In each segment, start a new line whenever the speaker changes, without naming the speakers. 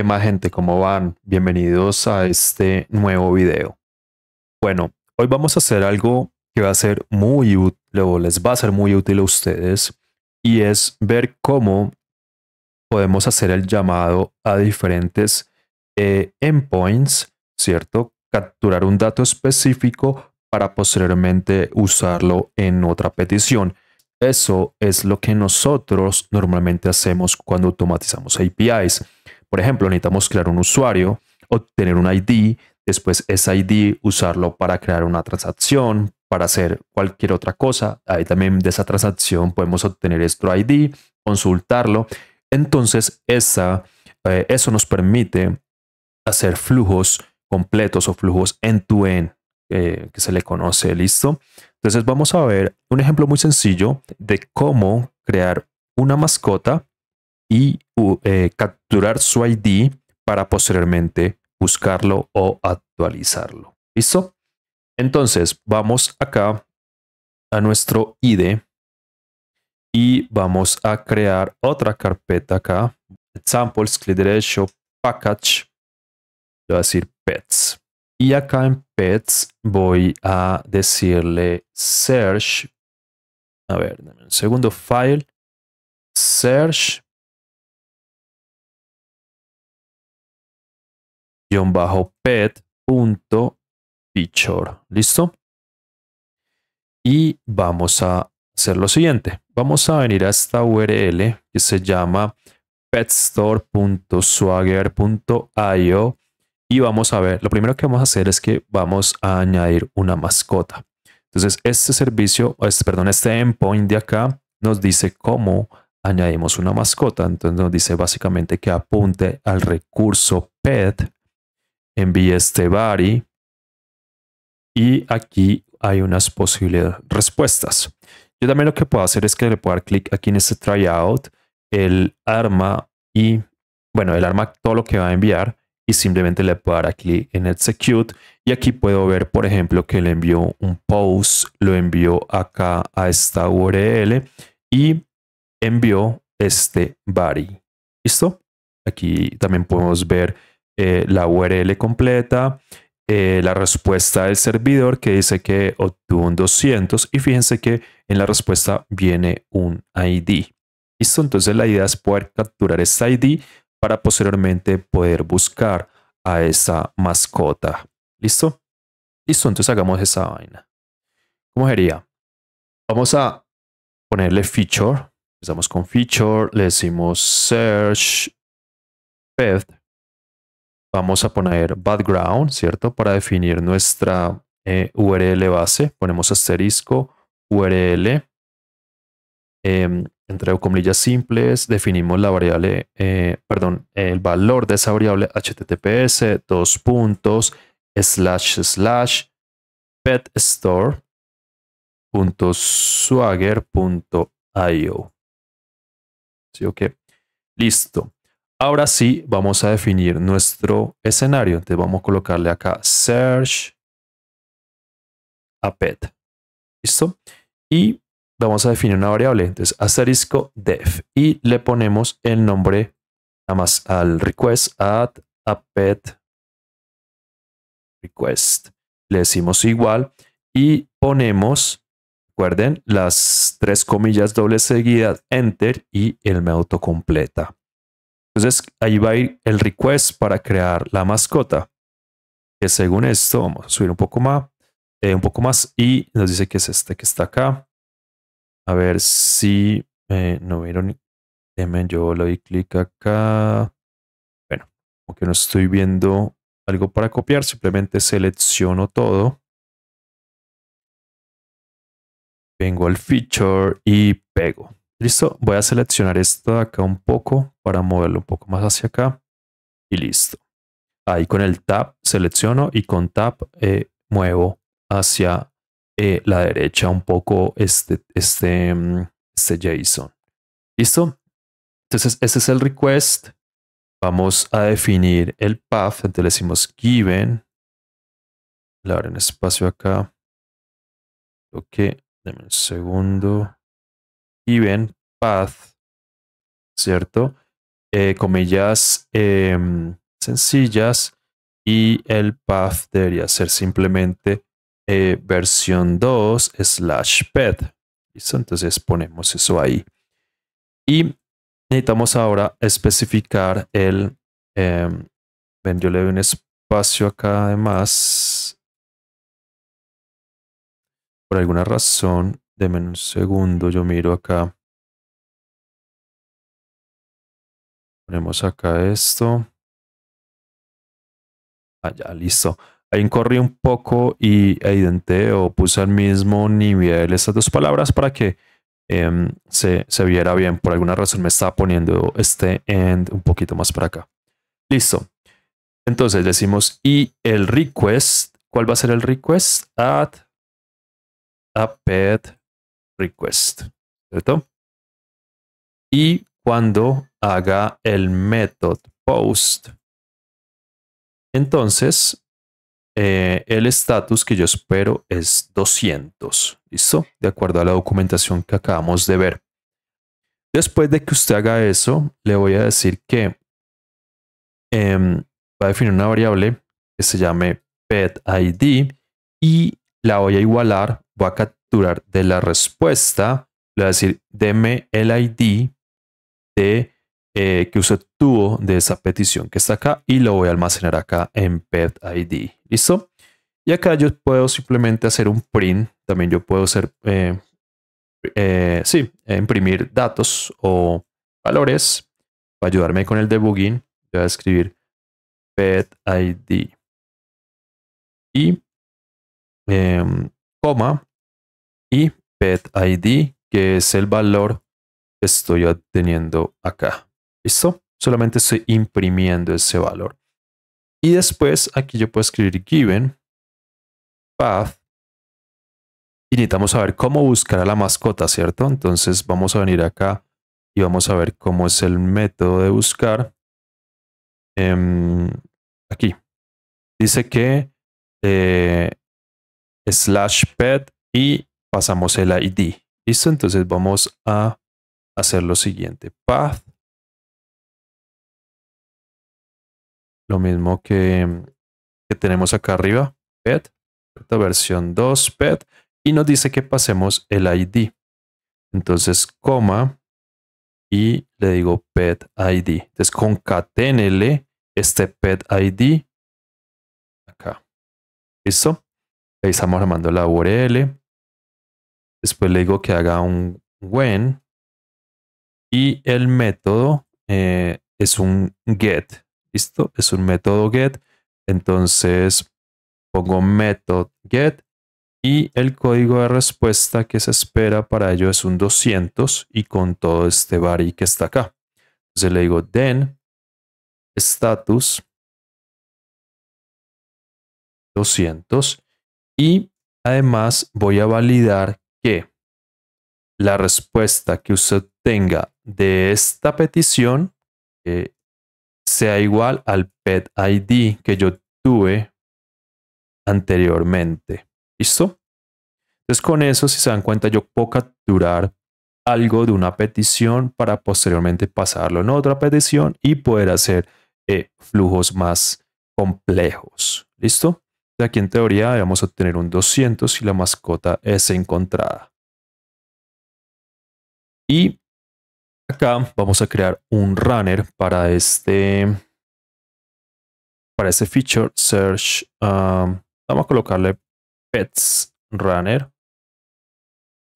¿Qué más gente? ¿Cómo van? Bienvenidos a este nuevo video. Bueno, hoy vamos a hacer algo que va a ser muy útil les va a ser muy útil a ustedes y es ver cómo podemos hacer el llamado a diferentes eh, endpoints, ¿cierto? Capturar un dato específico para posteriormente usarlo en otra petición. Eso es lo que nosotros normalmente hacemos cuando automatizamos APIs por ejemplo, necesitamos crear un usuario, obtener un ID, después ese ID usarlo para crear una transacción, para hacer cualquier otra cosa. Ahí también de esa transacción podemos obtener nuestro ID, consultarlo. Entonces, esa, eh, eso nos permite hacer flujos completos o flujos end-to-end, eh, que se le conoce, ¿listo? Entonces vamos a ver un ejemplo muy sencillo de cómo crear una mascota y eh, capturar su ID para posteriormente buscarlo o actualizarlo. ¿Listo? Entonces vamos acá a nuestro ID y vamos a crear otra carpeta acá. Examples, clic derecho, package, le voy a decir pets. Y acá en pets voy a decirle search. A ver, un
segundo, file, search pet.picture.
¿Listo? Y vamos a hacer lo siguiente. Vamos a venir a esta URL que se llama petstore.swagger.io y vamos a ver, lo primero que vamos a hacer es que vamos a añadir una mascota. Entonces, este servicio, este, perdón, este endpoint de acá nos dice cómo añadimos una mascota. Entonces nos dice básicamente que apunte al recurso pet este body y aquí hay unas posibles respuestas. Yo también lo que puedo hacer es que le puedo dar clic aquí en este tryout, el arma y, bueno, el arma todo lo que va a enviar y simplemente le puedo dar aquí en execute y aquí puedo ver, por ejemplo, que le envió un post, lo envió acá a esta URL y envió este body. ¿Listo? Aquí también podemos ver eh, la URL completa, eh, la respuesta del servidor que dice que obtuvo un 200 y fíjense que en la respuesta viene un ID. Listo, entonces la idea es poder capturar esta ID para posteriormente poder buscar a esa mascota. ¿Listo? Listo, entonces hagamos esa vaina. ¿Cómo sería? Vamos a ponerle feature. Empezamos con feature, le decimos search pet vamos a poner background, ¿cierto? Para definir nuestra eh, URL base, ponemos asterisco, URL, em, entre comillas simples, definimos la variable, eh, perdón, el valor de esa variable https, dos puntos, slash, slash, petstore.swagger.io. ¿Sí o okay. Listo. Ahora sí, vamos a definir nuestro escenario. Entonces vamos a colocarle acá search a pet. ¿Listo? Y vamos a definir una variable. Entonces asterisco def. Y le ponemos el nombre nada más al request add a pet request. Le decimos igual y ponemos, recuerden, las tres comillas doble seguida enter y el me autocompleta. Entonces ahí va a ir el request para crear la mascota. Que según esto, vamos a subir un poco más, eh, un poco más y nos dice que es este que está acá. A ver si eh, no vieron. yo le doy clic acá. Bueno, aunque no estoy viendo algo para copiar, simplemente selecciono todo.
Vengo al feature y
pego. Listo, voy a seleccionar esto de acá un poco para moverlo un poco más hacia acá y listo. Ahí con el tab selecciono y con tab eh, muevo hacia eh, la derecha un poco este, este, mm, este JSON. ¿Listo? Entonces ese es el request. Vamos a definir el path. Entonces le decimos given. Le abro un
espacio acá. Ok, denme un segundo
ven path, ¿cierto? Eh, comillas em, sencillas y el path debería ser simplemente eh, versión 2 slash pet. ¿Listo? Entonces ponemos eso ahí. Y necesitamos ahora especificar el... Em, ven, yo le doy un espacio acá además. Por alguna razón Deme un segundo, yo miro acá.
Ponemos acá esto.
Allá, ah, listo. Ahí corrí un poco y e denté o puse al mismo nivel estas dos palabras para que em, se, se, viera bien. Por alguna razón me estaba poniendo este end un poquito más para acá. Listo. Entonces decimos y el request. ¿Cuál va a ser el request? Add a pet request, ¿cierto?
Y cuando haga el method post,
entonces eh, el status que yo espero es 200, ¿listo? De acuerdo a la documentación que acabamos de ver. Después de que usted haga eso, le voy a decir que em, va a definir una variable que se llame pet ID y la voy a igualar, voy a de la respuesta, le voy a decir, deme el ID de, eh, que usted tuvo de esa petición que está acá y lo voy a almacenar acá en pet ID. ¿Listo? Y acá yo puedo simplemente hacer un print. También yo puedo hacer, si eh, eh, sí, imprimir datos o valores para ayudarme con el debugging. Voy a
escribir pet ID y
em, coma y pet ID, que es el valor que estoy obteniendo acá. ¿Listo? Solamente estoy imprimiendo ese valor. Y después aquí yo puedo escribir given path. Y necesitamos saber cómo buscar a la mascota, ¿cierto? Entonces vamos a venir acá y vamos a ver cómo es el método de buscar. Em, aquí. Dice que eh, slash pet y pasamos el ID. ¿Listo? Entonces vamos
a hacer lo siguiente. Path.
Lo mismo que, que tenemos acá arriba. Pet. Versión 2. Pet. Y nos dice que pasemos el ID. Entonces, coma. Y le digo pet ID. Entonces, concaténele
este pet ID acá. ¿Listo?
Ahí estamos armando la URL. Después le digo que haga un when. Y el método eh, es un get. ¿Listo? Es un método get. Entonces pongo method get. Y el código de respuesta que se espera para ello es un 200 y con todo este body que está acá. Entonces le digo then
status 200
y además voy a validar que la respuesta que usted tenga de esta petición eh, sea igual al pet ID que yo tuve anteriormente. ¿Listo? Entonces con eso, si se dan cuenta, yo puedo capturar algo de una petición para posteriormente pasarlo en otra petición y poder hacer eh, flujos más complejos. ¿Listo? aquí en teoría vamos a obtener un 200 si la mascota es encontrada. Y acá vamos a crear un runner para este, para este feature search. Um, vamos a colocarle
pets runner.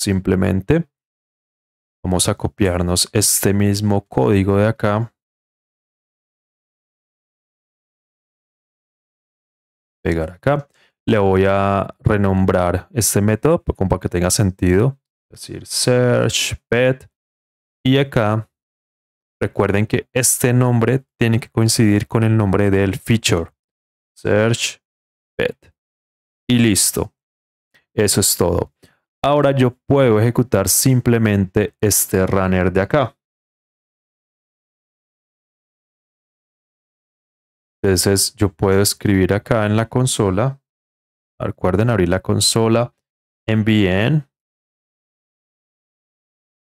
Simplemente vamos a copiarnos este mismo código de acá
pegar acá. Le voy a renombrar este método pues, como para que tenga sentido. Es decir, search pet. Y acá, recuerden que este nombre tiene que coincidir con el nombre del feature. Search pet. Y listo. Eso es todo. Ahora yo puedo ejecutar simplemente
este runner de acá. Entonces yo puedo escribir acá en la consola. Recuerden abrir la consola. envíen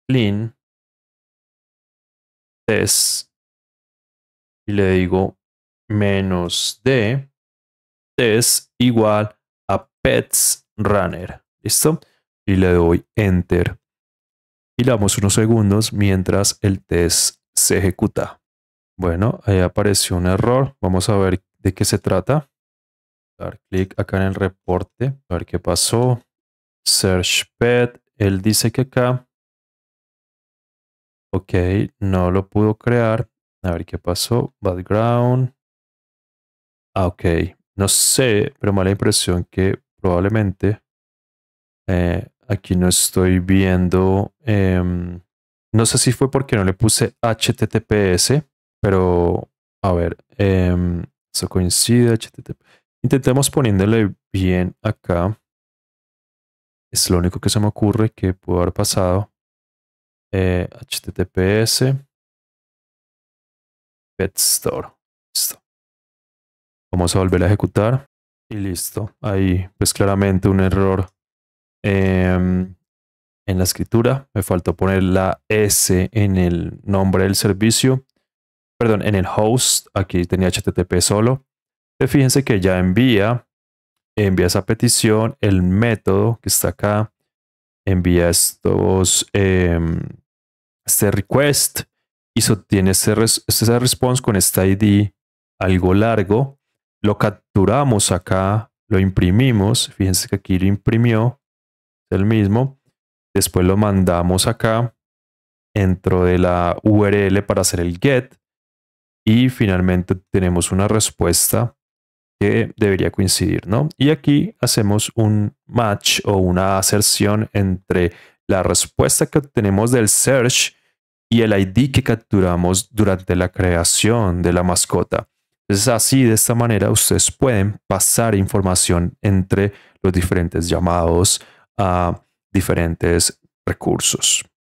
Clean. Test. Y le digo
menos D. Test igual a pets runner. ¿Listo? Y le doy enter. Y damos unos segundos mientras el test se ejecuta. Bueno, ahí apareció un error. Vamos a ver de qué se trata. Dar clic acá en el reporte. A ver qué pasó. Search pet. Él dice que acá. Ok, no lo pudo crear. A ver qué pasó. Background. Ah, ok. No sé, pero me da la impresión que probablemente eh, aquí no estoy viendo. Em, no sé si fue porque no le puse HTTPS pero, a ver, eh, eso coincide. HTTP. Intentemos poniéndole bien acá. Es lo único que se me ocurre que pudo haber pasado.
Eh, HTTPS. Petstore.
Listo. Vamos a volver a ejecutar. Y listo. Ahí, pues claramente un error em, en la escritura. Me faltó poner la S en el nombre del servicio perdón, en el host, aquí tenía HTTP solo. Eh, fíjense que ya envía, envía esa petición, el método que está acá, envía estos, em, este request y obtiene ese, response con esta ID algo largo. Lo capturamos acá, lo imprimimos. Fíjense que aquí lo imprimió, el mismo. Después lo mandamos acá dentro de la URL para hacer el get y finalmente tenemos una respuesta que debería coincidir, ¿no? Y aquí hacemos un match o una aserción entre la respuesta que obtenemos del search y el ID que capturamos durante la creación de la mascota. Entonces así, de esta manera, ustedes pueden pasar información entre los diferentes llamados a diferentes recursos.